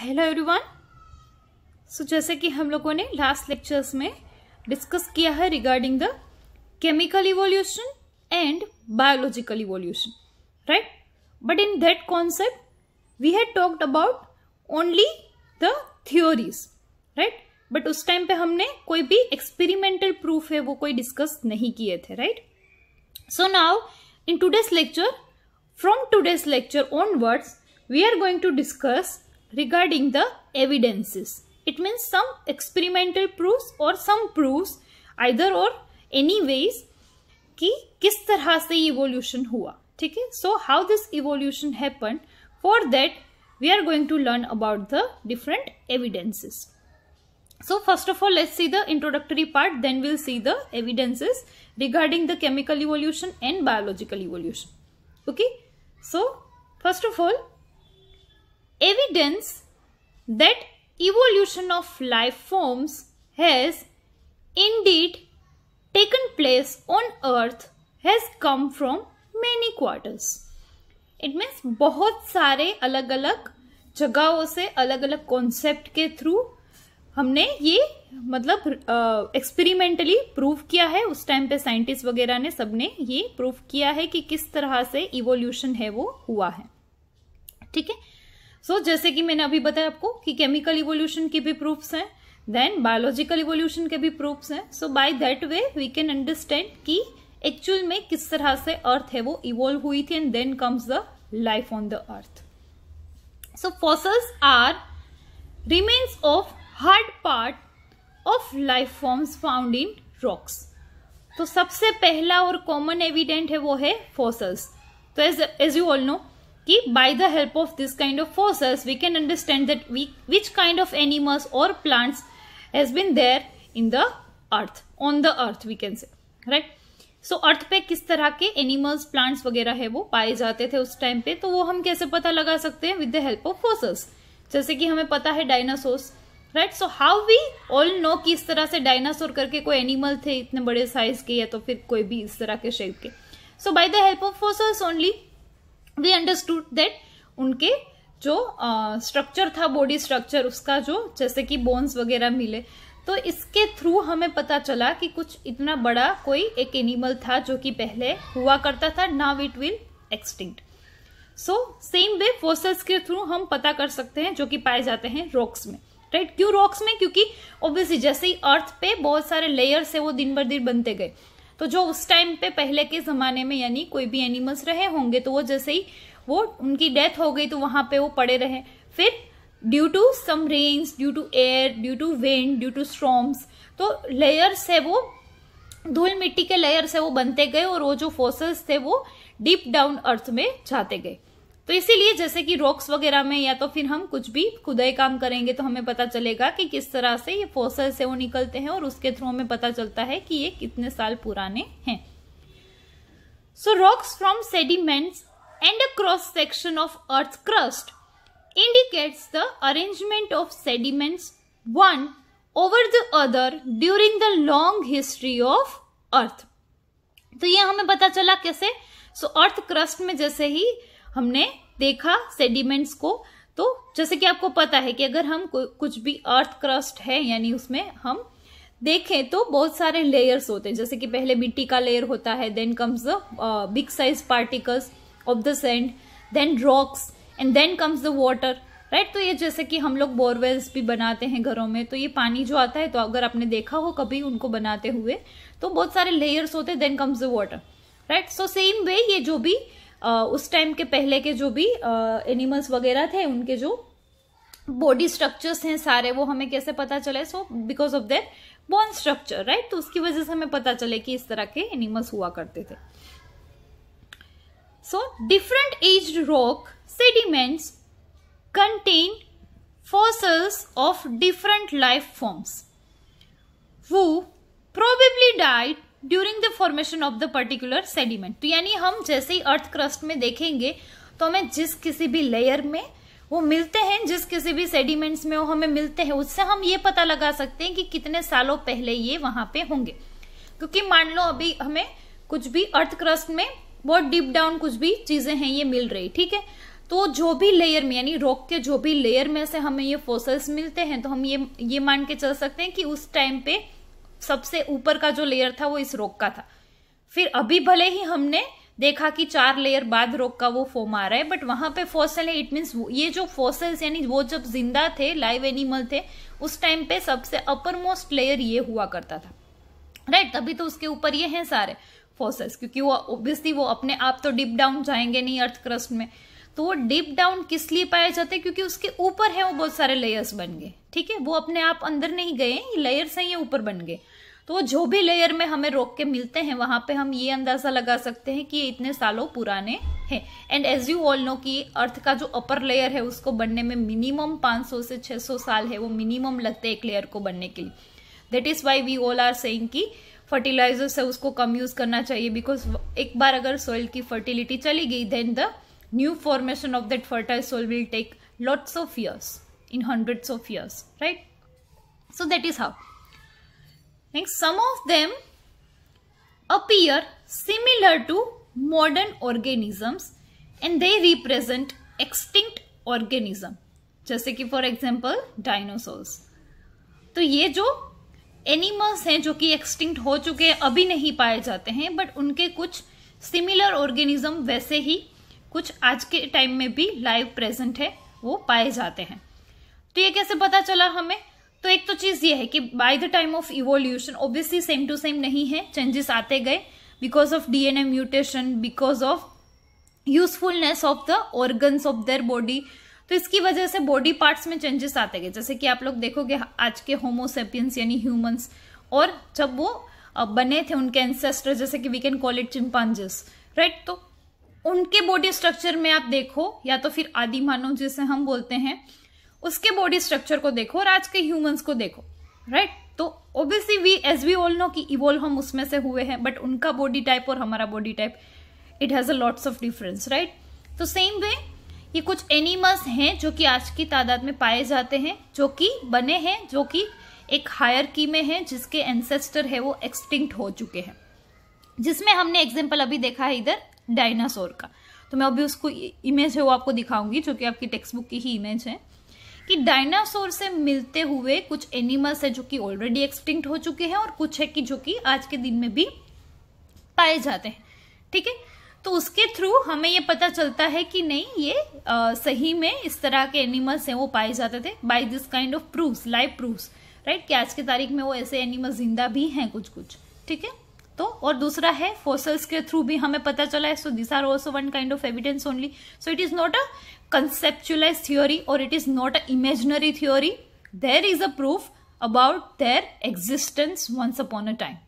Hello everyone so जैसे कि हम लोगों ने लास्ट लेक्चर्स में डिस्कस किया है regarding the chemical evolution and biological evolution right but in that concept we had talked about only the theories right but उस टाइम पे हमने कोई भी एक्सपेरिमेंटल प्रूफ है वो कोई डिस्कस नहीं किए थे right so now in today's lecture from today's lecture words we are going to discuss regarding the evidences. It means some experimental proofs or some proofs either or any ways कि किस तरह evolution हुआ so how this evolution happened for that we are going to learn about the different evidences. So first of all, let's see the introductory part, then we'll see the evidences regarding the chemical evolution and biological evolution. Okay. So first of all, evidence that evolution of life forms has indeed taken place on earth has come from many quarters. it means bahut sare alag alag jagahon se alag alag concept ke through हमने ये मतलब experimentally prove किया है उस time पे scientist वगैरह ने सबने ये प्रूव किया है कि किस तरह से इवोल्यूशन है वो हुआ है ठीक है सो so, जैसे कि मैंने अभी बताया आपको कि केमिकल इवोल्यूशन के भी प्रूफ्स हैं देन बायोलॉजिकल इवोल्यूशन के भी प्रूफ्स हैं so by that way we can understand कि एक्चुअल में किस तरह से अर्थ है वो इवोल्व हुई थी and then comes the life on the earth so fossils are remains of hard part of life forms found in rocks तो सबसे पहला और कॉमन एविडेंट है वो है फॉसल्स तो as as you all know कि by the help of this kind of forces we can understand that we which kind of animals और plants has been there in the earth on the earth we can say right so earth पे किस तरह के animals plants वगैरह है वो पाए जाते थे उस टाइम पे तो वो हम कैसे पता लगा सकते हैं with the help of forces जैसे कि हमें पता है dinosaurs right so how we all know कि इस तरह से डायनासोर करके कोई एनिमल थे इतने बड़े साइज के या तो फिर कोई भी इस तरह के शेप के so by the help of forces only we understood that उनके जो स्ट्रक्चर uh, था बॉडी स्ट्रक्चर उसका जो जैसे कि बोन्स वगैरह मिले तो इसके थ्रू हमें पता चला कि कुछ इतना बड़ा कोई एक एनिमल था जो कि पहले हुआ करता था now it will extinct so same way fossils के थ्रू हम पता कर सकते हैं जो कि पाए जाते हैं रॉक्स में राइट क्यों रॉक्स में क्योंकि ऑब्वियसली जैसे ही अर्थ पे बहुत सारे लेयर्स है वो दिन भर दिन बनते गए तो जो उस टाइम पे पहले के ज़माने में यानी कोई भी एनिमल्स रहे होंगे तो वो जैसे ही वो उनकी डेथ हो गई तो वहां पे वो पड़े रहे फिर due to some rains due to air due to wind due to storms तो लेयर्स है वो धूल मिट्टी के लेयर्स है वो बनते गए और वो जो फोसल्स थे वो डीप डाउन अर्थ में जाते गए तो इसीलिए जैसे कि रॉक्स वगैरह में या तो फिर हम कुछ भी खुदाई काम करेंगे तो हमें पता चलेगा कि किस तरह से ये फोसल से वो निकलते हैं और उसके थ्रू हमें पता चलता है कि ये कितने साल पुराने हैं so rocks from sediments and a cross section of earth crust indicates the arrangement of sediments one over the other during the long history of earth तो ये हमें पता चला कैसे सो अर्थ क्रस्ट में जैसे ही हमने देखा सेडिमेंट्स को तो जैसे कि आपको पता है कि अगर हम कुछ भी अर्थ क्रस्ट है यानी उसमें हम देखें तो बहुत सारे लेयर्स होते हैं जैसे कि पहले मिट्टी का लेयर होता है then comes the big size particles of the sand then rocks and then comes the water right तो ये जैसे कि हम लोग बोरवेल्स भी बनाते हैं घरों में तो ये पानी जो आता है तो अगर आपने देखा हो कभी उनको बनाते हुए तो बहुत सारे लेयर्स होते हैं then comes the water right so same way ये जो भी उस टाइम के पहले के जो भी एनिमल्स वगैरह थे उनके जो बॉडी स्ट्रक्चर्स हैं सारे वो हमें कैसे पता चले so because of that bone structure right तो उसकी वजह से हमें पता चले कि इस तरह के एनिमल्स हुआ करते थे so different age rock sediments contain fossils of different life forms वो probably died during the formation of the particular sediment तो यानी हम जैसे ही अर्थ क्रस्ट में देखेंगे तो हमें जिस किसी भी लेयर में वो मिलते हैं जिस किसी भी सेडिमेंट्स में वो हमें मिलते हैं उससे हम ये पता लगा सकते हैं कि कितने सालों पहले ये वहां पे होंगे क्योंकि मान लो अभी हमें कुछ भी अर्थ क्रस्ट में बहुत डीप डाउन कुछ भी चीजें हैं ये मिल रही ठीक है तो जो भी लेयर में यानी रॉक के जो भी लेयर में से हमें ये फोसल्स मिलते हैं तो हम ये ये मान के चल सकते हैं कि उस टाइम पे सबसे ऊपर का जो लेयर था वो इस रोक का था फिर अभी भले ही हमने देखा कि चार लेयर बाद रोक का वो फॉर्म आ रहा है बट वहां पे फॉसल है इट मीन्स ये जो फॉसल्स यानी वो जब जिंदा थे लाइव एनिमल थे उस टाइम पे सबसे अपर मोस्ट लेयर ये हुआ करता था राइट right, तभी तो उसके ऊपर ये हैं सारे फॉसल्स क्योंकि वो ऑब्वियसली वो अपने आप तो डिप डाउन जाएंगे नहीं अर्थ क्रस्ट में तो वो डिप डाउन किस लिए पाए जाते क्योंकि उसके ऊपर है वो बहुत सारे लेयर्स बन गए ठीक है वो अपने आप अंदर नहीं गए लेयर हैं ये ऊपर बन गए तो जो भी लेयर में हमें रोक के मिलते हैं वहां पे हम ये अंदाज़ा लगा सकते हैं कि ये इतने सालों पुराने हैं and as you all know कि अर्थ का जो अपर लेयर है उसको बनने में मिनिमम 500 से 600 साल है वो मिनिमम लगते हैं एक लेयर को बनने के लिए that is why we all are saying कि फर्टिलाइजर से उसको कम यूज़ करना चाहिए बिकॉज एक बार अगर सॉइल की फर्टिलिटी चली गई then the new formation of that fertile soil will take lots of years in hundreds of years right so that is how Next, some of them appear similar to modern organisms and they represent extinct organism. जैसे कि for example dinosaurs तो ये जो animals हैं जो कि extinct हो चुके हैं अभी नहीं पाए जाते हैं बट उनके कुछ सिमिलर ऑर्गेनिज्म वैसे ही कुछ आज के टाइम में भी लाइव प्रेजेंट है वो पाए जाते हैं तो ये कैसे पता चला हमें तो एक तो चीज ये है कि by the time of evolution obviously same to same नहीं है चेंजेस आते गए because of DNA mutation because of usefulness of the organs of their body तो इसकी वजह से बॉडी पार्ट्स में चेंजेस आते गए जैसे कि आप लोग देखोगे आज के होमोसेपियंस यानी ह्यूमंस और जब वो बने थे उनके एंसेस्टर जैसे कि we can call it chimpanzees right तो उनके बॉडी स्ट्रक्चर में आप देखो या तो फिर आदि मानव जिसे हम बोलते हैं उसके बॉडी स्ट्रक्चर को देखो और आज के ह्यूमंस को देखो राइट right? तो obviously we as we all know कि इवोल्व हम उसमें से हुए हैं बट उनका बॉडी टाइप और हमारा body type it has a lots of difference right तो सेम वे ये कुछ एनिमल्स हैं जो कि आज की तादाद में पाए जाते हैं जो कि बने हैं जो कि एक हायर की में है जिसके एंसेस्टर है वो एक्सटिंक्ट हो चुके हैं जिसमें हमने एग्जाम्पल अभी देखा है इधर डायनासोर का तो मैं अभी उसको इमेज है वो आपको दिखाऊंगी जो कि आपकी टेक्स्ट बुक की ही इमेज है कि डायनासोर से मिलते हुए कुछ एनिमल्स है जो कि ऑलरेडी एक्सटिंक्ट हो चुके हैं और कुछ है कि जो कि आज के दिन में भी पाए जाते हैं ठीक है तो उसके थ्रू हमें ये पता चलता है कि नहीं ये आ, सही में इस तरह के एनिमल्स हैं वो पाए जाते थे by this kind of proof live proof right कि आज की तारीख में वो ऐसे एनिमल जिंदा भी हैं कुछ कुछ ठीक है तो और दूसरा है फोसल्स के थ्रू भी हमें पता चला है so this are also one kind of evidence only so it is not a conceptualized theory or it is not a imaginary theory. There is a proof about their existence once upon a time.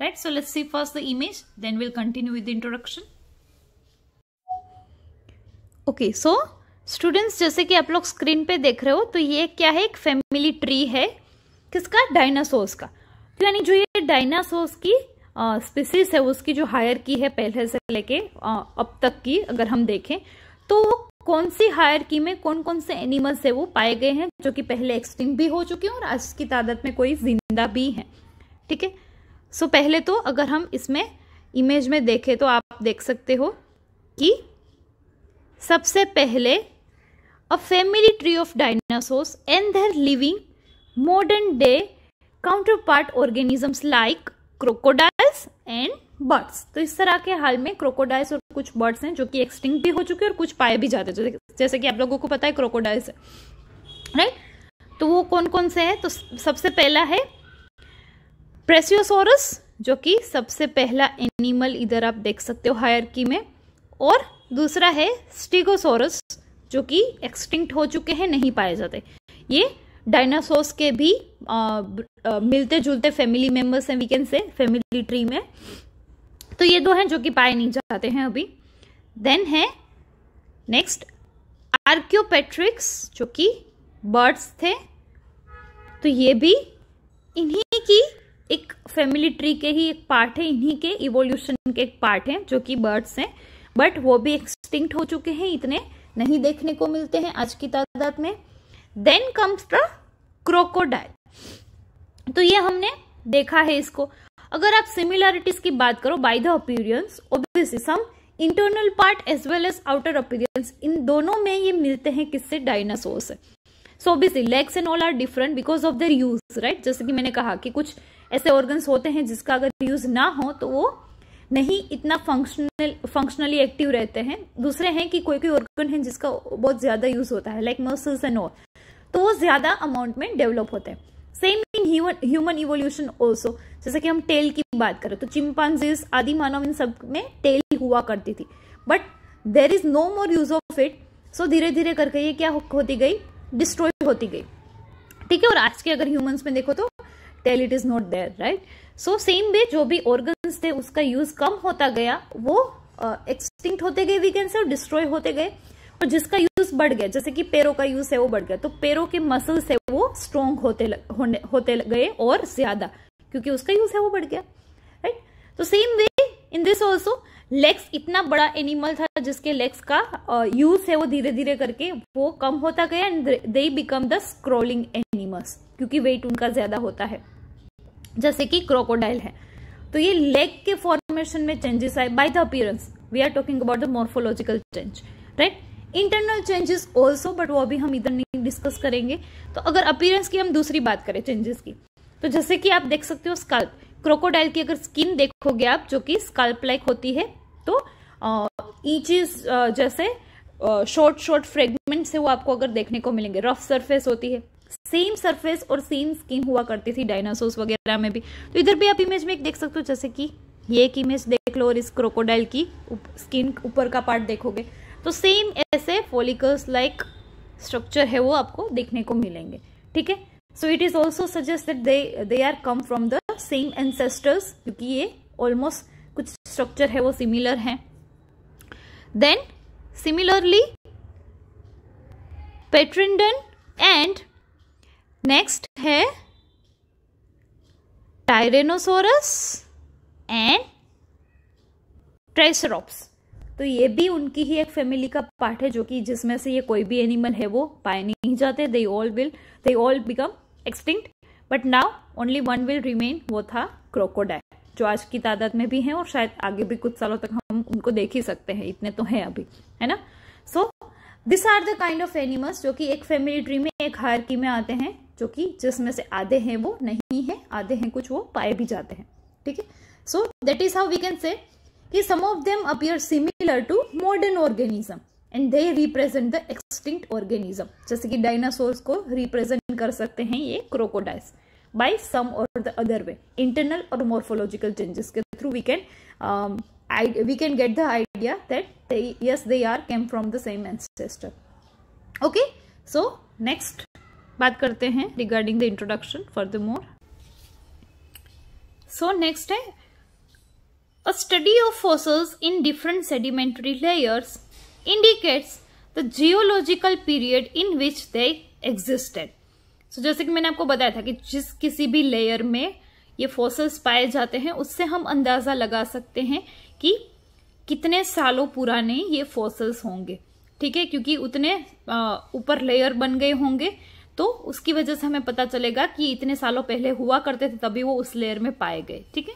Right, so let's see first the image, then we'll continue with the introduction. Okay, so students जैसे कि आप लोग screen पे देख रहे हो तो ये क्या है एक फैमिली ट्री है किसका डायनासोर्स का यानी जो ये डायनासोर्स की स्पीसीज है उसकी जो हायर की है पहले से लेके अब तक की अगर हम देखें तो कौन सी की में कौन कौन से एनिमल्स है वो पाए गए हैं जो कि पहले एक्सटिंग भी हो चुके हैं और आज की तादाद में कोई जिंदा भी है ठीक है सो पहले तो अगर हम इसमें इमेज में देखें तो आप देख सकते हो कि सबसे पहले a family tree of dinosaurs and their living modern day counterpart organisms like crocodiles and birds तो इस तरह के हाल में क्रोकोडाइल्स और कुछ बर्ड्स हैं जो कि एक्सटिंग भी हो चुके हैं और कुछ पाए भी जाते हैं जैसे कि आप लोगों को पता है क्रोकोडाइल्स है राइट तो वो कौन कौन से हैं तो सबसे पहला है प्रेसियोसोरस जो कि सबसे पहला एनिमल इधर आप देख सकते हो हायरकी में और दूसरा है स्टिगोसोरस जो कि एक्सटिंक्ट हो चुके हैं नहीं पाए जाते ये डायनासोर्स के भी आ, आ, मिलते जुलते फैमिली मेम्बर्स हैं we can say family tree में तो ये दो हैं जो कि पाए नहीं जाते हैं अभी देन है नेक्स्ट आर्क्योपेट्रिक्स जो कि बर्ड्स थे तो ये भी इन्हीं की एक फैमिली ट्री के ही एक पार्ट है इन्हीं के इवोल्यूशन के एक पार्ट हैं जो कि बर्ड्स हैं बट वो भी एक्सटिंक्ट हो चुके हैं इतने नहीं देखने को मिलते हैं आज की तादाद में देन कम्स द क्रोकोडाइल तो ये हमने देखा है इसको अगर आप सिमिलरिटीज की बात करो by the appearance obviously some internal part as well as outer appearance इन दोनों में ये मिलते हैं किससे डायनासोर से so obviously legs and all are different because of their use right जैसे कि मैंने कहा कि कुछ ऐसे ऑर्गन्स होते हैं जिसका अगर यूज ना हो तो वो नहीं इतना फंक्शनल फंक्शनली एक्टिव रहते हैं दूसरे हैं कि कोई कोई ऑर्गन है जिसका बहुत ज्यादा यूज होता है लाइक मसल्स एंड ऑल तो वो ज्यादा अमाउंट में डेवलप होते हैं same in human evolution also जैसे कि हम टेल की बात करें तो चिंपांजीज आदि मानव इन सब में टेल हुआ करती थी but there is no more use of it so धीरे धीरे करके ये क्या होती गई डिस्ट्रॉय होती गई ठीक है और आज के अगर ह्यूमन्स में देखो तो tail it is not there right so same way जो भी ऑर्गन्स थे उसका यूज कम होता गया वो एक्सटिंक्ट uh, होते गए वी कैन से और डिस्ट्रॉय होते गए और जिसका यूज बढ़ गया जैसे कि पैरों का यूज है वो बढ़ गया तो पैरों के मसल्स है वो स्ट्रोंग होते लग, होने होते गए और ज्यादा क्योंकि उसका यूज है वो बढ़ गया राइट तो same way in this also legs इतना बड़ा एनिमल था जिसके लेग्स का यूज है वो धीरे धीरे करके वो कम होता गया and they become the scrolling animals क्योंकि वेट उनका ज्यादा होता है जैसे कि क्रोकोडाइल है तो ये लेग के फॉर्मेशन में चेंजेस आए by the appearance we are talking about the morphological change right internal changes also but वो अभी हम इधर नहीं डिस्कस करेंगे तो अगर अपीयरेंस की हम दूसरी बात करें चेंजेस की तो जैसे कि आप देख सकते हो स्काल्प क्रोकोडाइल की अगर स्किन देखोगे आप जो कि स्कल्प लाइक होती है तो ईचिस जैसे शॉर्ट शॉर्ट फ्रेगमेंट से वो आपको अगर देखने को मिलेंगे रफ सरफेस होती है सेम सरफेस और सेम स्किन हुआ करती थी डायनासोर्स वगैरह में भी तो इधर भी आप इमेज में एक देख सकते हो जैसे कि ये एक इमेज देख लो और इस क्रोकोडाइल की उप, स्किन ऊपर का पार्ट देखोगे तो सेम ऐसे फोलिकल्स लाइक स्ट्रक्चर है वो आपको देखने को मिलेंगे ठीक है so it is also suggest they they are come from the same ancestors क्योंकि ये ऑलमोस्ट कुछ स्ट्रक्चर है वो सिमिलर है then similarly Pteranodon and next है टायरेनोसोरस एंड ट्रेसरॉप्स तो ये भी उनकी ही एक फैमिली का पार्ट है जो कि जिसमें से ये कोई भी एनिमल है वो पाए नहीं जाते they all will they all become extinct but now only one will remain वो था क्रोकोडाइल जो आज की तादाद में भी हैं और शायद आगे भी कुछ सालों तक हम उनको देख ही सकते हैं इतने तो हैं अभी है ना so this are the kind of animals जो कि एक फैमिली ट्री में एक हायरकी में आते हैं जो कि जिसमें से आधे हैं वो नहीं है आधे हैं कुछ वो पाए भी जाते हैं ठीक है so that is how we can say कि some of them appear similar to modern organism and they represent the extinct organism जैसे कि डायनासोर्स को रिप्रेजेंट कर सकते हैं ये क्रोकोडाइल्स बाय सम और द अदर वे इंटरनल और मोर्फोलॉजिकल चेंजेस के through we can we can get the idea that yes they are came from the same ancestor okay so next बात करते हैं regarding the introduction for the more so next है A study of fossils in different sedimentary layers indicates the geological period in which they existed. So जैसे कि मैंने आपको बताया था कि जिस किसी भी लेयर में ये fossils पाए जाते हैं उससे हम अंदाज़ा लगा सकते हैं कि कितने सालों पुराने ये फॉसल्स होंगे ठीक है क्योंकि उतने ऊपर लेयर बन गए होंगे तो उसकी वजह से हमें पता चलेगा कि इतने सालों पहले हुआ करते थे तभी वो उस लेयर में पाए गए ठीक है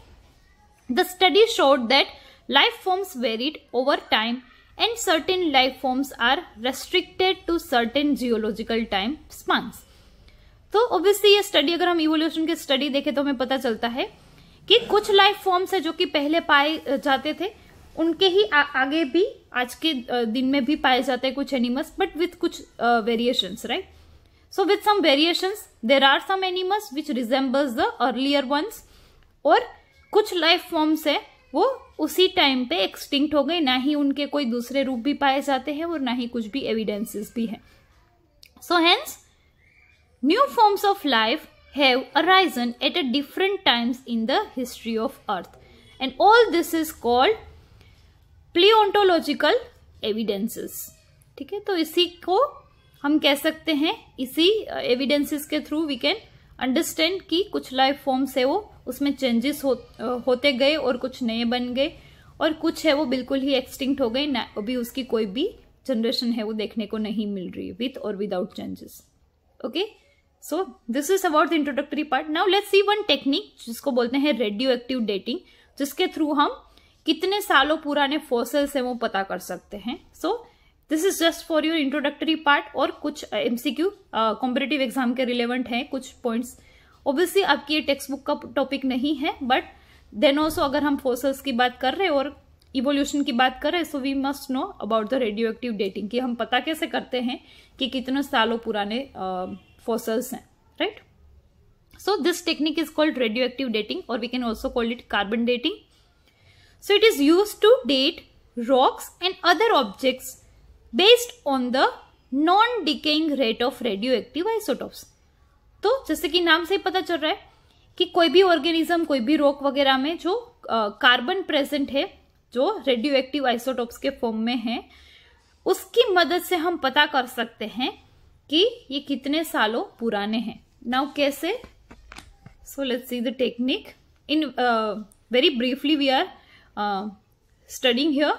The study showed that life forms varied over time and certain life forms are restricted to certain geological time spans. तो ऑब्वियसली ये स्टडी अगर हम इवोल्यूशन के स्टडी देखें तो हमें पता चलता है कि कुछ लाइफ फॉर्म्स है जो कि पहले पाए जाते थे उनके ही आ, आगे भी आज के दिन में भी पाए जाते हैं कुछ एनिमल्स बट विथ कुछ variations right so with some variations there are some animals which resembles the earlier ones और कुछ लाइफ फॉर्म्स है वो उसी टाइम पे एक्सटिंक्ट हो गए ना ही उनके कोई दूसरे रूप भी पाए जाते हैं और ना ही कुछ भी एविडेंसेस भी हैं so hence new forms of life have arisen at a different times in the history of earth and all this is called palaeontological evidences ठीक है तो इसी को हम कह सकते हैं इसी एविडेंसेस uh, के थ्रू वी कैन अंडरस्टैंड कि कुछ लाइफ फॉर्म्स है वो उसमें चेंजेस हो, होते गए और कुछ नए बन गए और कुछ है वो बिल्कुल ही एक्सटिंक्ट हो गए ना अभी उसकी कोई भी जनरेशन है वो देखने को नहीं मिल रही विथ और without changes okay so this is about the introductory part now let's see one technique जिसको बोलते हैं रेडियो एक्टिव डेटिंग जिसके थ्रू हम कितने सालों पुराने फोसल्स हैं वो पता कर सकते हैं so so, this is just for your introductory part और कुछ एमसीक्यू कॉम्पिटेटिव एग्जाम के रिलेवेंट हैं कुछ पॉइंट्स ऑब्वियसली आपकी ये टेक्स्ट बुक का टॉपिक नहीं है बट देन ऑल्सो अगर हम फोसल्स की बात कर रहे हैं और इवोल्यूशन की बात कर रहे हैं so we must know about the radioactive dating कि हम पता कैसे करते हैं कि कितने सालों पुराने फोसल्स uh, हैं right so this technique is called radioactive dating और we can also called it carbon dating so it is use to date rocks and other objects based on the non decaying rate of radioactive isotopes तो जैसे कि नाम से ही पता चल रहा है कि कोई भी ऑर्गेनिज्म कोई भी रोक वगैरह में जो कार्बन प्रेजेंट है जो रेडियो एक्टिव आइसोटॉप्स के फॉर्म में है उसकी मदद से हम पता कर सकते हैं कि ये कितने सालों पुराने हैं नाउ कैसे so let's see the technique in very briefly we are studying here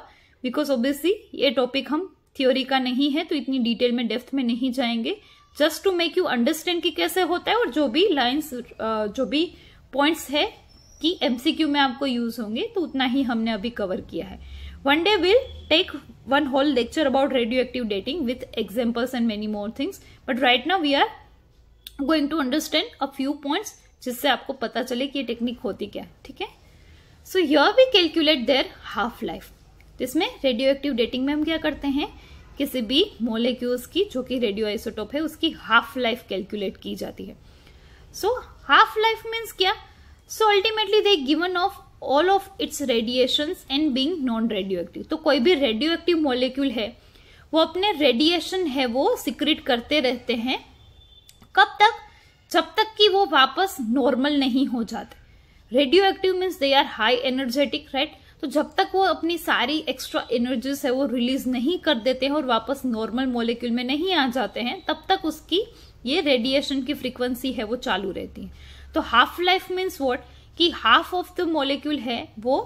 because obviously ये टॉपिक हम थ्योरी का नहीं है तो इतनी डिटेल में डेप्थ में नहीं जाएंगे just to make you understand कि कैसे होता है और जो भी लाइन्स जो भी पॉइंट्स है कि एमसीक्यू में आपको यूज होंगे तो उतना ही हमने अभी कवर किया है one day will take one whole lecture about radioactive dating with examples and many more things but right now we are going to understand a few points जिससे आपको पता चले कि ये टेक्निक होती क्या ठीक है so yeah we calculate their half life तो इसमें रेडियो एक्टिव डेटिंग में हम क्या करते हैं किसी भी मोलिक्यूल्स की जो कि रेडियो आइसोटोप है उसकी हाफ लाइफ कैलकुलेट की जाती है सो हाफ लाइफ मीन्स क्या so ultimately they given off all of its radiation and being non radioactive तो कोई भी रेडियो एक्टिव मोलिक्यूल है वो अपने रेडिएशन है वो सिक्रिट करते रहते हैं कब तक जब तक कि वो वापस नॉर्मल नहीं हो जाते radioactive means they are high energetic right तो जब तक वो अपनी सारी एक्स्ट्रा एनर्जीज है वो रिलीज नहीं कर देते हैं और वापस नॉर्मल मोलिक्यूल में नहीं आ जाते हैं तब तक उसकी ये रेडिएशन की फ्रिक्वेंसी है वो चालू रहती है तो हाफ लाइफ मीन्स वॉट कि हाफ ऑफ द मोलिक्यूल है वो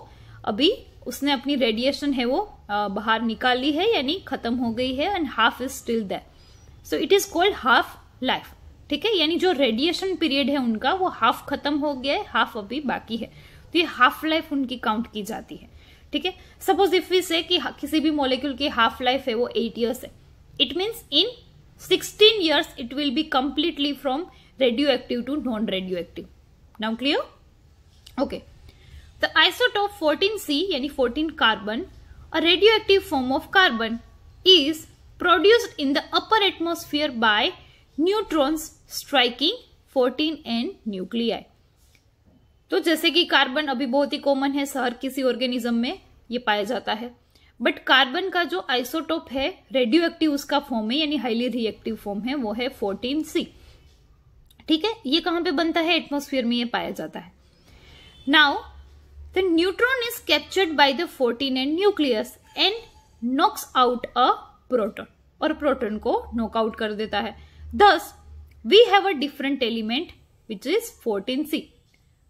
अभी उसने अपनी रेडिएशन है वो बाहर निकाली है यानी खत्म हो गई है and half is still that so it is called half life ठीक है यानी जो रेडिएशन पीरियड है उनका वो हाफ खत्म हो गया है हाफ अभी बाकी है तो ये हाफ लाइफ उनकी काउंट की जाती है ठीक है सपोज इफ वी से कि किसी भी मोलिक्यूल की हाफ लाइफ है वो एट ईयर्स है it means in sixteen years it will be completely from radioactive to non radioactive now clear okay the isotope fourteen C यानी fourteen carbon a radioactive form of carbon is produced in the upper atmosphere by neutrons striking fourteen and nuclei तो जैसे कि carbon अभी बहुत ही common है हर किसी organism में ये पाया जाता है बट कार्बन का जो आइसोटोप है रेडियो एक्टिव उसका फॉर्म है यानी हाईली रिएक्टिव फॉर्म है वो है फोर्टीन सी ठीक है ये कहाँ पे बनता है एटमोस्फियर में ये पाया जाता है now the neutron is captured by the fourteen and nucleus and knocks out a proton और प्रोटोन को नॉकआउट कर देता है thus we have a different element which is fourteen C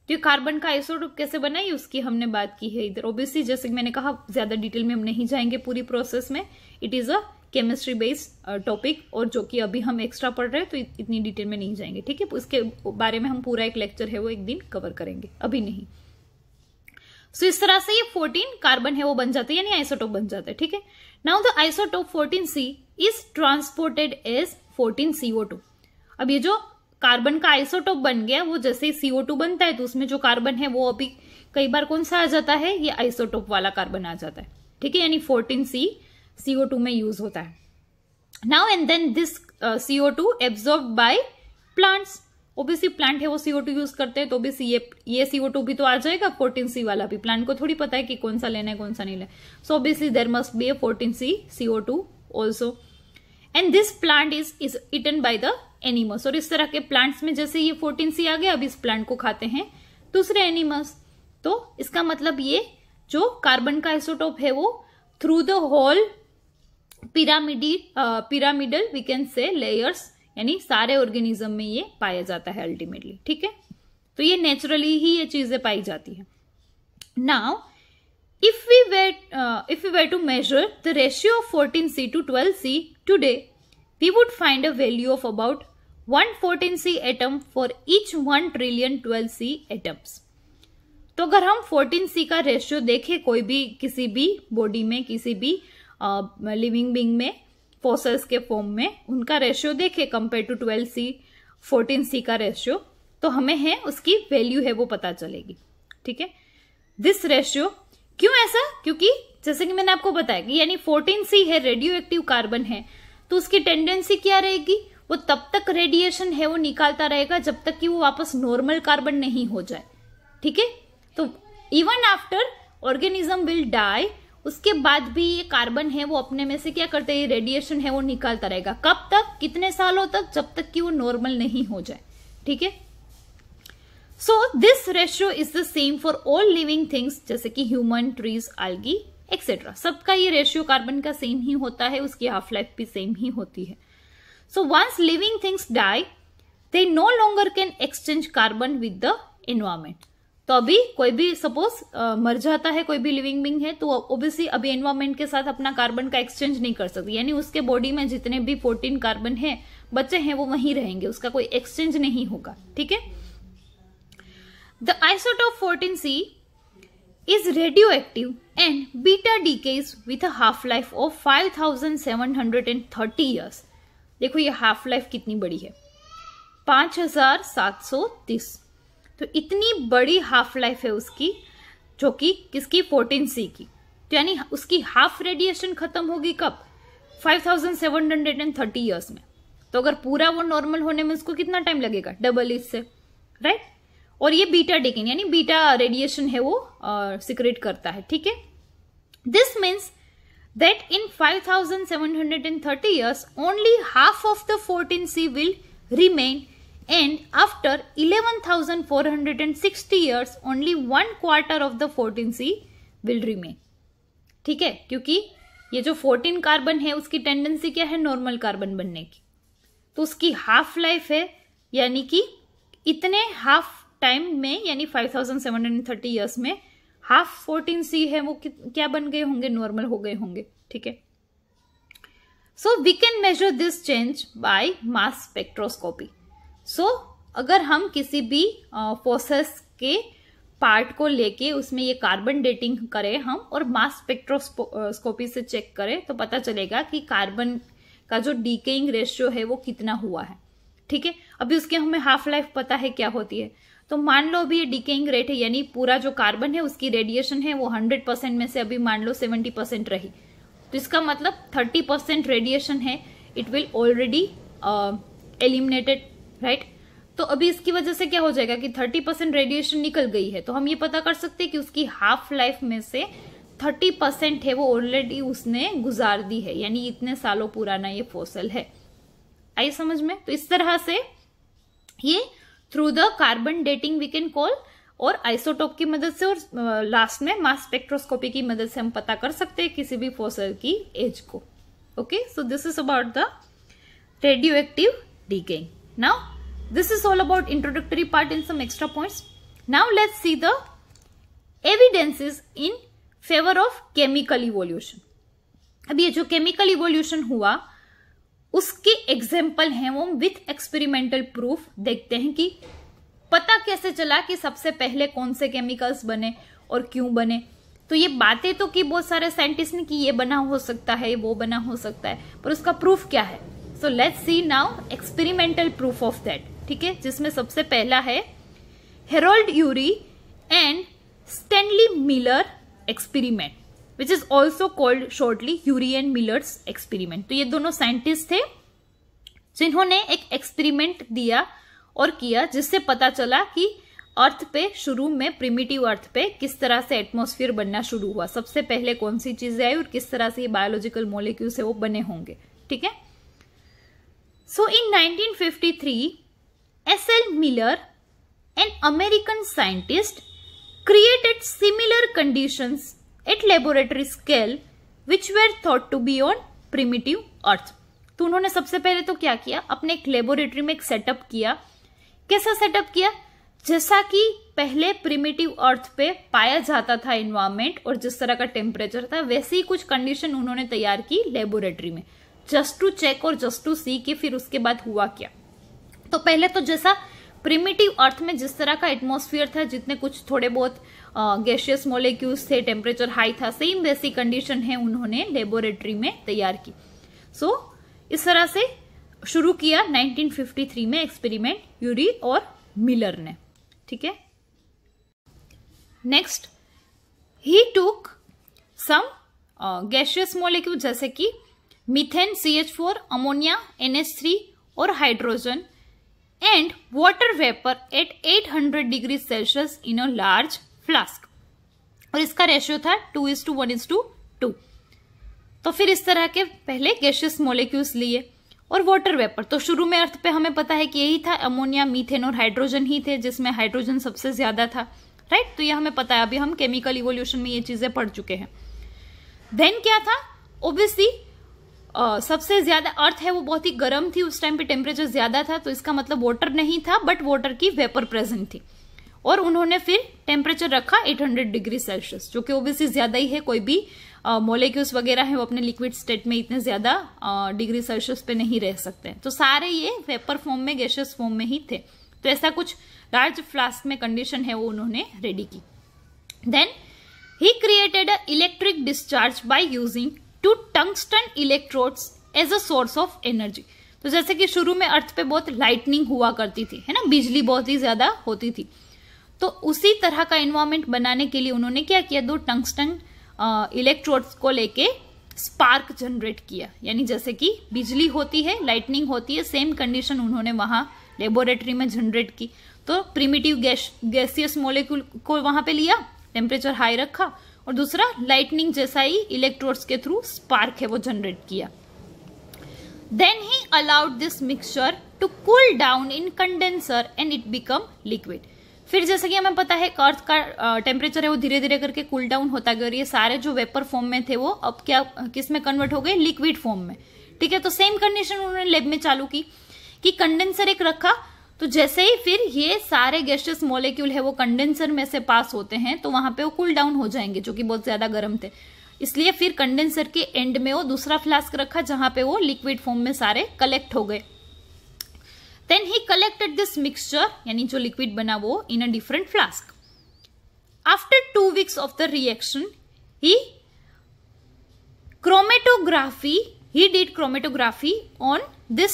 तो ये कार्बन का आइसोटोप कैसे बनाई उसकी हमने बात की है इधर ओबियसली जैसे कि मैंने कहा ज्यादा डिटेल में हम नहीं जाएंगे पूरी प्रोसेस में it is a chemistry based topic और जो कि अभी हम एक्स्ट्रा पढ़ रहे हैं तो इतनी डिटेल में नहीं जाएंगे ठीक है उसके बारे में हम पूरा एक लेक्चर है वो एक दिन कवर करेंगे अभी नहीं सो so, इस तरह से ये 14 कार्बन है वो बन जाते है यानी आइसोटोप बन जाता है ठीक है now the isotope fourteen C is transported as 14 CO2 अब ये जो कार्बन का आइसोटोप बन गया वो जैसे सीओ टू बनता है तो उसमें जो कार्बन है वो अभी कई बार कौन सा आ जाता है ये आइसोटोप वाला कार्बन आ जाता है ठीक है यानी फोर्टीन सी सीओ टू में यूज होता है now and then this C O two absorb by plants OBC plant है वो सीओ टू यूज करते हैं तो ओबीसी सी ये सीओ टू भी तो आ जाएगा फोर्टीन सी वाला भी प्लांट को थोड़ी पता है कि कौन सा लेना है कौन सा नहीं लेना so OBC there must be a fourteen C C O two also and this plant is is eaten by the animals और इस तरह के प्लांट्स में जैसे ये फोर्टीन सी आ गया अब इस प्लांट को खाते हैं दूसरे एनिमल्स तो इसका मतलब ये जो कार्बन का आइसोटोप है वो थ्रू द होल पिरामिडी pyramidal we can say layers यानी सारे ऑर्गेनिज्म में ये पाया जाता है अल्टीमेटली ठीक है तो ये नेचुरली ही ये चीज़ें पाई जाती है now if we way if you way to measure the ratio of fourteen C to twelve C today we would find a value of about C atom for each 1 trillion 12C atoms तो अगर हम सी का ratio देखें कोई भी किसी भी body में किसी भी लिविंग बिंग में फोसल्स के फॉर्म में उनका रेशियो देखें कंपेयर टू सी 12C सी का रेशियो तो हमें है उसकी वैल्यू है वो पता चलेगी ठीक है दिस रेशियो क्यों ऐसा क्योंकि जैसे कि मैंने आपको बताया कि यानी सी है रेडियो एक्टिव कार्बन है तो उसकी टेंडेंसी क्या रहेगी वो तब तक रेडिएशन है वो निकालता रहेगा जब तक कि वो वापस नॉर्मल कार्बन नहीं हो जाए ठीक है तो even after organism will die उसके बाद भी ये कार्बन है वो अपने में से क्या करते हैं रेडिएशन है वो निकालता रहेगा कब तक कितने सालों तक जब तक कि वो नॉर्मल नहीं हो जाए ठीक है so this ratio is the same for all living things जैसे कि ह्यूमन ट्रीज आलगी एक्सेट्रा सबका ये रेशियो कार्बन का सेम ही होता है उसकी हाफ लाइफ भी सेम ही होती है So once living things die, they no longer can exchange carbon with the environment. तो अभी कोई भी सपोज मर जाता है कोई भी लिविंग बिंग है तो ओबियसली अभी एनवायरमेंट के साथ अपना कार्बन का एक्सचेंज नहीं कर सकती यानी उसके बॉडी में जितने भी फोर्टीन कार्बन है बच्चे हैं वो वहीं रहेंगे उसका कोई एक्सचेंज नहीं होगा ठीक है the isotope fourteen C is radioactive and is radioactive and life of five thousand seven hundred and thirty years देखो ये हाफ लाइफ कितनी बड़ी है पाँच हज़ार सात सौ तीस तो इतनी बड़ी हाफ लाइफ है उसकी जो कि किसकी फोर्टीन सी की तो यानी उसकी हाफ रेडिएशन खत्म होगी कब five thousand seven hundred and thirty years में तो अगर पूरा वो नॉर्मल होने में उसको कितना टाइम लगेगा डबल इससे राइट और ये बीटा डिकिन यानी बीटा रेडिएशन है वो सिक्रेट करता है ठीक है this means that in 5730 years only half of the 14 sea will remain and after 11460 years only one quarter of the 14 sea will remain ठीक है क्योंकि ये जो 14 कार्बन है उसकी टेंडेंसी क्या है नॉर्मल कार्बन बनने की तो उसकी हाफ लाइफ है यानी कि इतने हाफ टाइम में यानी 5730 इयर्स में हाफ फोर्टीन सी है वो क्या बन गए होंगे नॉर्मल हो गए होंगे ठीक है so we can measure this change by mass spectroscopy so अगर हम किसी भी फोसेस के पार्ट को लेके उसमें ये कार्बन डेटिंग करें हम और मास स्पेक्ट्रोस्कोपी से चेक करें तो पता चलेगा कि कार्बन का जो डीकेइंग रेशियो है वो कितना हुआ है ठीक है अभी उसके हमें हाफ लाइफ पता है क्या होती है तो मान लो अभी ये डिकेइंग रेट है यानी पूरा जो कार्बन है उसकी रेडिएशन है वो हंड्रेड परसेंट में से अभी मान लो सेवेंटी परसेंट रही तो इसका मतलब थर्टी परसेंट रेडिएशन है it will already eliminated right तो अभी इसकी वजह से क्या हो जाएगा कि थर्टी परसेंट रेडिएशन निकल गई है तो हम ये पता कर सकते हैं कि उसकी हाफ लाइफ में से थर्टी परसेंट है वो ऑलरेडी उसने गुजार दी है यानी इतने सालों पुराना ये फोसल है आई समझ में तो इस तरह से ये through the carbon dating we can call और आइसोटोप की मदद से और लास्ट में मास स्पेक्ट्रोस्कोपी की मदद से हम पता कर सकते हैं किसी भी फोसल की एज को okay so this is about the radioactive decaying now this is all about introductory part in some extra points now let's see the evidences in favour of chemical evolution अब ये जो chemical evolution हुआ उसके example हैं वो with experimental proof देखते हैं कि पता कैसे चला कि सबसे पहले कौन से केमिकल्स बने और क्यों बने तो ये बातें तो कि बहुत सारे साइंटिस्ट ने कि ये बना हो सकता है वो बना हो सकता है पर उसका प्रूफ क्या है so let's see now experimental proof of that ठीक है जिसमें सबसे पहला है Harold Urey and Stanley Miller experiment which is also called shortly Urey and Miller's experiment तो ये दोनों साइंटिस्ट थे जिन्होंने एक एक्सपेरिमेंट दिया और किया जिससे पता चला कि अर्थ पे शुरू में प्रिमिटिव अर्थ पे किस तरह से एटमोस्फियर बनना शुरू हुआ सबसे पहले कौन सी चीजें आई और किस तरह से ये बायोलॉजिकल मोलिक्यूल से वो बने होंगे ठीक है so in 1953 S L Miller an American scientist created similar conditions at laboratory scale which were thought to be on primitive earth तो उन्होंने सबसे पहले तो क्या किया अपने एक लेबोरेटरी में एक सेटअप किया कैसा सेटअप किया जैसा कि पहले प्रिमिटिव अर्थ पे पाया जाता था इन्वायरमेंट और जिस तरह का टेम्परेचर था वैसे ही कुछ कंडीशन उन्होंने तैयार की लेबोरेटरी में जस्ट टू चेक और जस्ट टू सी कि फिर उसके बाद हुआ क्या तो पहले तो जैसा प्रिमिटिव अर्थ में जिस तरह का एटमोस्फियर था जितने कुछ थोड़े बहुत आ, गैशियस मोलिक्यूल्स थे टेम्परेचर हाई था सेम वैसी कंडीशन है उन्होंने लेबोरेटरी में तैयार की सो so, इस तरह से शुरू किया 1953 में एक्सपेरिमेंट यूरी और मिलर ने ठीक है नेक्स्ट ही टूक सम गैशियस मोलिक्यूल जैसे कि methane C H four ammonia N three और hydrogen and water vapour at 800 degree Celsius in a large flask और इसका रेशियो था two is to one is to two two फिर इस तरह के पहले गैशियस मोलिक्यूल्स लिए और वाटर वेपर तो शुरू में अर्थ पे हमें पता है कि यही था अमोनिया मीथेन और हाइड्रोजन ही थे जिसमें हाइड्रोजन सबसे ज्यादा था राइट तो ये हमें पता है अभी हम केमिकल इवोल्यूशन में ये चीजें पढ़ चुके हैं देन क्या था ओबियसली सबसे ज़्यादा अर्थ है वो बहुत ही गर्म थी उस टाइम पे टेम्परेचर ज़्यादा था तो इसका मतलब वाटर नहीं था बट वाटर की वेपर प्रेजेंट थी और उन्होंने फिर टेम्परेचर रखा 800 डिग्री सेल्सियस जो कि ओबीसी ज़्यादा ही है कोई भी मोलिक्यूल्स वगैरह है वो अपने लिक्विड स्टेट में इतने ज़्यादा डिग्री सेल्सियस पे नहीं रह सकते तो सारे ये वेपर फॉर्म में गैशियस फॉर्म में ही थे तो ऐसा कुछ लार्ज फ्लास्क में कंडीशन है वो उन्होंने रेडी की then he created a electric discharge by using two tungsten electrodes as a source of energy तो जैसे कि शुरू में अर्थ पे बहुत लाइटनिंग हुआ करती थी है ना बिजली बहुत ही ज़्यादा होती थी तो उसी तरह का इन्वायरमेंट बनाने के लिए उन्होंने क्या किया दो टंगस्टन इलेक्ट्रोड्स को लेके स्पार्क जनरेट किया यानी जैसे कि बिजली होती है लाइटनिंग होती है सेम कंडीशन उन्होंने वहाँ लेबोरेटरी में जनरेट की तो प्रिमिटिव गैस गैसियस मोलिक्यूल को वहाँ पे लिया टेम्परेचर हाई रखा और दूसरा लाइटनिंग जैसा ही इलेक्ट्रोड्स के थ्रू स्पार्क है वो जनरेट किया then he allowed this mixture to cool down in condenser and it become liquid फिर जैसे कि हमें पता है अर्थ का टेम्परेचर है वो धीरे धीरे करके कूल डाउन होता गया और ये सारे जो वेपर फॉर्म में थे वो अब क्या किस में कन्वर्ट हो गए लिक्विड फॉर्म में ठीक है तो सेम कंडीशन उन्होंने लेब में चालू की कि कंडेंसर एक रखा तो जैसे ही फिर ये सारे गैसियस मॉलिक्यूल है वो कंडेंसर में से पास होते हैं तो वहां पे वो कूल डाउन हो जाएंगे जो कि बहुत ज्यादा गर्म थे इसलिए फिर कंडेंसर के एंड में वो दूसरा फ्लास्क रखा जहां पे वो लिक्विड फॉर्म में सारे कलेक्ट हो गए then he collected this mixture यानी जो लिक्विड बना वो in a different flask after two weeks of the reaction he chromatography he did chromatography on this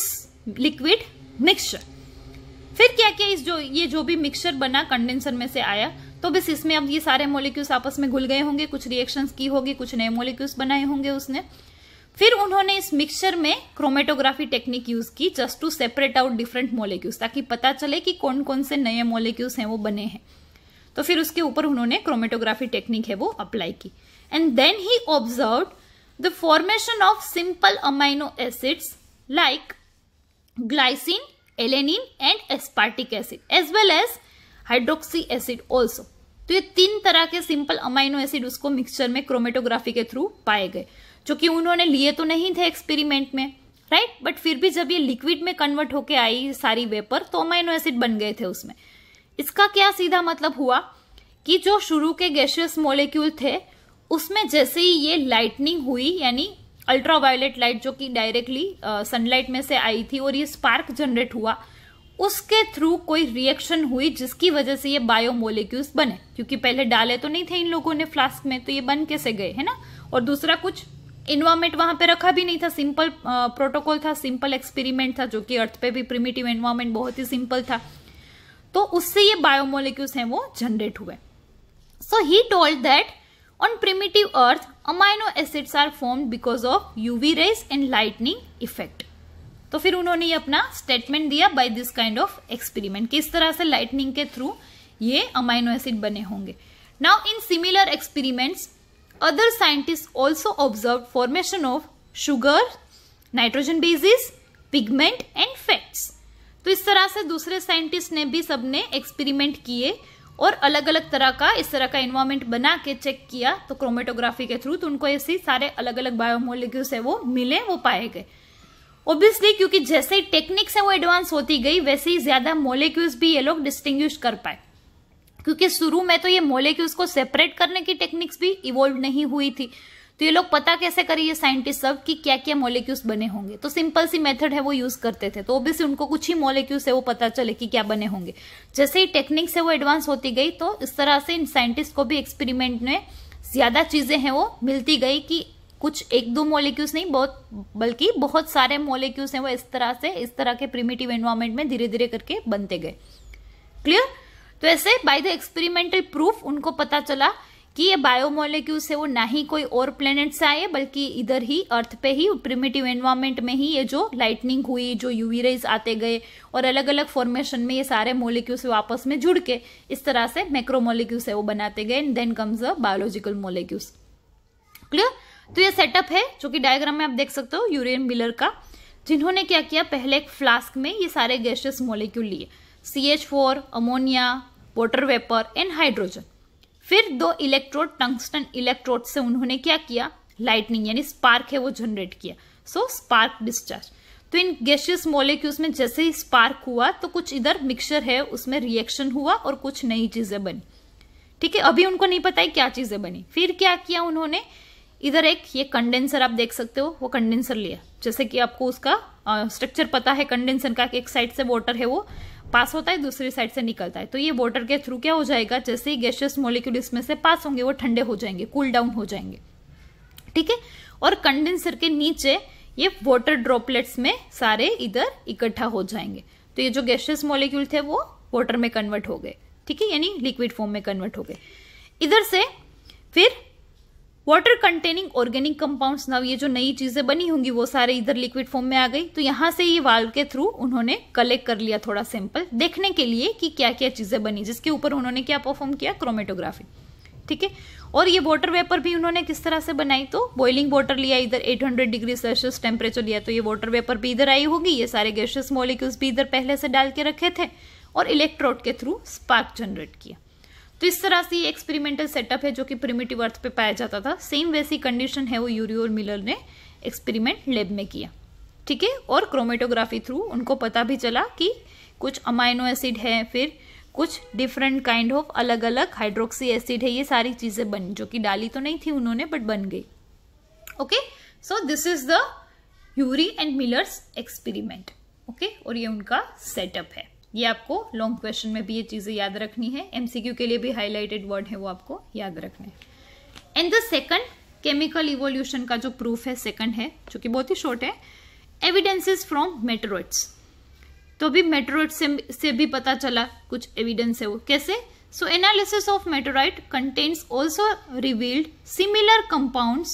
liquid mixture फिर क्या क्या इस जो ये जो भी मिक्सचर बना कंडेंसर में से आया तो बस इसमें अब ये सारे मोलिक्यूल्स आपस में घुल गए होंगे कुछ रिएक्शंस की होगी कुछ नए मोलिक्यूल्स बनाए होंगे उसने फिर उन्होंने इस मिक्सचर में क्रोमेटोग्राफी टेक्निक यूज की just to separate out different molecules ताकि पता चले कि कौन कौन से नए मोलिक्यूल्स हैं वो बने हैं तो फिर उसके ऊपर उन्होंने क्रोमेटोग्राफी टेक्निक है वो अप्लाई की and then he observe the formation of simple amino acids like glycine alanine and aspartic acid as well as hydroxy acid also तो ये तीन तरह के सिंपल अमाइनो एसिड उसको मिक्सचर में क्रोमेटोग्राफी के थ्रू पाए गए जो कि उन्होंने लिए तो नहीं थे एक्सपेरिमेंट में राइट right? बट फिर भी जब ये लिक्विड में कन्वर्ट होके आई सारी वेपर तो अमाइनो एसिड बन गए थे उसमें इसका क्या सीधा मतलब हुआ कि जो शुरू के गैशियस मोलिक्यूल थे उसमें जैसे ही ये लाइटनिंग हुई यानी अल्ट्रावायोलेट लाइट जो कि डायरेक्टली सनलाइट में से आई थी और ये स्पार्क जनरेट हुआ उसके थ्रू कोई रिएक्शन हुई जिसकी वजह से ये बायो मोलिक्यूल्स बने क्योंकि पहले डाले तो नहीं थे इन लोगों ने फ्लास्क में तो ये बन कैसे गए है ना और दूसरा कुछ इन्वामेंट वहां पे रखा भी नहीं था सिंपल प्रोटोकॉल था सिंपल एक्सपेरिमेंट था जो कि अर्थ पे भी प्रिमिटिव एनवायरमेंट बहुत ही सिंपल था तो उससे ये बायोमोलिक्यूल्स हैं वो जनरेट हुए so he told that on primitive earth amino acids are form because of UV rays and lightning effect तो फिर उन्होंने ये अपना स्टेटमेंट दिया by this kind of experiment किस तरह से लाइटनिंग के थ्रू ये अमाइनो एसिड बने होंगे now in similar experiments Other scientists also observed formation of sugar, nitrogen bases, pigment and fats. तो इस तरह से दूसरे साइंटिस्ट ने भी सबने एक्सपेरिमेंट किए और अलग अलग तरह का इस तरह का इन्वायरमेंट बना के चेक किया तो क्रोमेटोग्राफी के थ्रू तो उनको ऐसे सारे अलग अलग बायोमोलिक्यूल्स है वो मिले वो पाए गए ऑब्वियसली क्योंकि जैसे ही टेक्निक्स है वो एडवांस होती गई वैसे ही ज्यादा मोलिक्यूल्स भी ये लोग डिस्टिंग्विश कर पाए क्योंकि शुरू में तो ये मोलिक्यूल्स को सेपरेट करने की टेक्निक्स भी इवोल्व नहीं हुई थी तो ये लोग पता कैसे करें ये साइंटिस्ट सब कि क्या क्या मोलिक्यूल्स बने होंगे तो सिंपल सी मेथड है वो यूज करते थे तो ओब्वियसली उनको कुछ ही मोलिक्यूल्स है वो पता चले कि क्या बने होंगे जैसे ही टेक्निक्स है वो एडवांस होती गई तो इस तरह से इन साइंटिस्ट को भी एक्सपेरिमेंट में ज्यादा चीजें हैं वो मिलती गई कि कुछ एक दो मोलिक्यूल्स नहीं बहुत बल्कि बहुत सारे मोलिक्यूल्स हैं वो इस तरह से इस तरह के प्रिमिटिव एनवायरमेंट में धीरे धीरे करके बनते गए क्लियर तो ऐसे बाय द एक्सपेरिमेंटल प्रूफ उनको पता चला कि ये बायोमोलिक्यूल है वो ना ही कोई और प्लेनेट से आए बल्कि इधर ही अर्थ पे ही प्रिमेटिव एनवायरमेंट में ही ये जो लाइटनिंग हुई जो यूवी रेज आते गए और अलग अलग फॉर्मेशन में ये सारे से वापस में जुड़ के इस तरह से मैक्रोमोलिक्यूल है वो बनाते गए and then comes a biological molecules clear तो ये सेटअप है जो कि डायग्राम में आप देख सकते हो यूरियन बिलर का जिन्होंने क्या किया पहले एक फ्लास्क में ये सारे गैसेस मोलिक्यूल लिए C H four ammonia water vapour and hydrogen फिर दो इलेक्ट्रोड टंगस्टन इलेक्ट्रोड से उन्होंने क्या किया लाइटनिंग यानी स्पार्क है वो जनरेट किया सो स्पार्क डिस्चार्ज तो इन गैशियस मोलिक्यूल्स में जैसे ही स्पार्क हुआ तो कुछ इधर मिक्सचर है उसमें रिएक्शन हुआ और कुछ नई चीज़ें बनी ठीक है अभी उनको नहीं पता है क्या चीज़ें बनी फिर क्या किया उन्होंने इधर एक ये कंडेंसर आप देख सकते हो वो कंडेंसर लिया जैसे कि आपको उसका स्ट्रक्चर पता है कंडेंसर का एक साइड से वाटर है वो पास होता है दूसरी साइड से निकलता है तो ये वाटर के थ्रू क्या हो जाएगा जैसे ही गैशियस मोलिक्यूल इसमें से पास होंगे वो ठंडे हो जाएंगे कूल डाउन हो जाएंगे ठीक है और कंडेंसर के नीचे ये वॉटर ड्रॉपलेट्स में सारे इधर इकट्ठा हो जाएंगे तो ये जो गैशियस मोलिक्यूल थे वो वॉटर में कन्वर्ट हो गए ठीक है यानी लिक्विड फॉर्म में कन्वर्ट हो गए इधर से फिर water containing organic compounds now ये जो नई चीज़ें बनी होंगी वो सारे इधर लिक्विड फॉर्म में आ गई तो यहाँ से ये वाल्व के थ्रू उन्होंने कलेक्ट कर लिया थोड़ा सैंपल देखने के लिए कि क्या क्या चीज़ें बनी जिसके ऊपर उन्होंने क्या परफॉर्म किया क्रोमेटोग्राफी ठीक है और ये वाटर वेपर भी उन्होंने किस तरह से बनाई तो बॉइलिंग वाटर लिया इधर 800 डिग्री सेल्सियस टेम्परेचर लिया तो ये वाटर वेपर भी इधर आई होगी ये सारे गैशियस मॉलिक्यूल्स भी इधर पहले से डाल के रखे थे और इलेक्ट्रोड के थ्रू स्पार्क जनरेट किया तो इस तरह से ये एक्सपेरिमेंटल सेटअप है जो कि प्रिमेटिव अर्थ पे पाया जाता था सेम वैसी कंडीशन है वो यूरी और मिलर ने एक्सपेरिमेंट लेब में किया ठीक है और क्रोमेटोग्राफी थ्रू उनको पता भी चला कि कुछ अमाइनो एसिड है फिर कुछ डिफरेंट काइंड ऑफ अलग अलग हाइड्रोक्सी एसिड है ये सारी चीज़ें बनी जो कि डाली तो नहीं थी उन्होंने बट बन गई okay so this is the Urey and Miller's experiment okay और ये उनका सेटअप है ये आपको लॉन्ग क्वेश्चन में भी ये चीज़ें याद रखनी है एमसीक्यू के लिए भी हाईलाइटेड वर्ड है वो आपको याद रखने है and the second chemical evolution का जो प्रूफ है सेकंड है जो कि बहुत ही शॉर्ट है एविडेंसेस फ्रॉम मेट्रोइ्स तो अभी मेट्रोइ से, से भी पता चला कुछ एविडेंस है वो कैसे so analysis of meteorite contains also revealed similar compound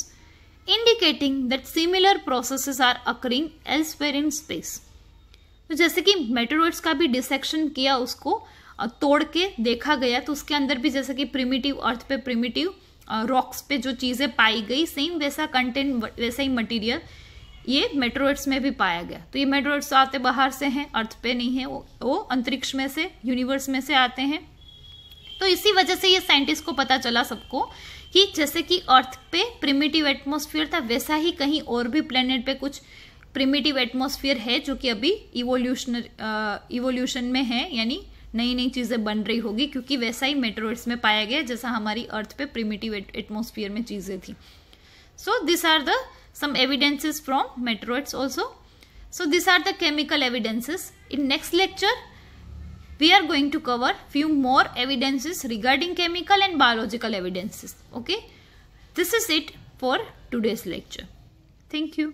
indicating that similar processes are occurring elsewhere in space तो जैसे कि मेटेरोइड्स का भी डिसेक्शन किया उसको तोड़ के देखा गया तो उसके अंदर भी जैसे कि प्रिमिटिव अर्थ पे प्रिमिटिव रॉक्स पे जो चीज़ें पाई गई सेम वैसा कंटेंट वैसा ही मटेरियल ये मेट्रोइड्स में भी पाया गया तो ये मेट्रोइड्स तो आते बाहर से हैं अर्थ पे नहीं है वो वो अंतरिक्ष में से यूनिवर्स में से आते हैं तो इसी वजह से ये साइंटिस्ट को पता चला सबको कि जैसे कि अर्थ पे प्रिमिटिव एटमोसफियर था वैसा ही कहीं और भी प्लेनेट पे कुछ प्रिमिटिव एटमोसफियर है जो कि अभी इवोल्यूशनरी इवोल्यूशन में है यानी नई नई चीजें बन रही होगी क्योंकि वैसा ही मेट्रोइ्स में पाया गया जैसा हमारी अर्थ पे प्रिमेटिव एटमोसफियर में चीजें थी so this are the some evidences from meteorites also so this are the chemical evidences in next lecture we are going to cover few more evidences regarding chemical and biological evidences okay this is it for today's lecture thank you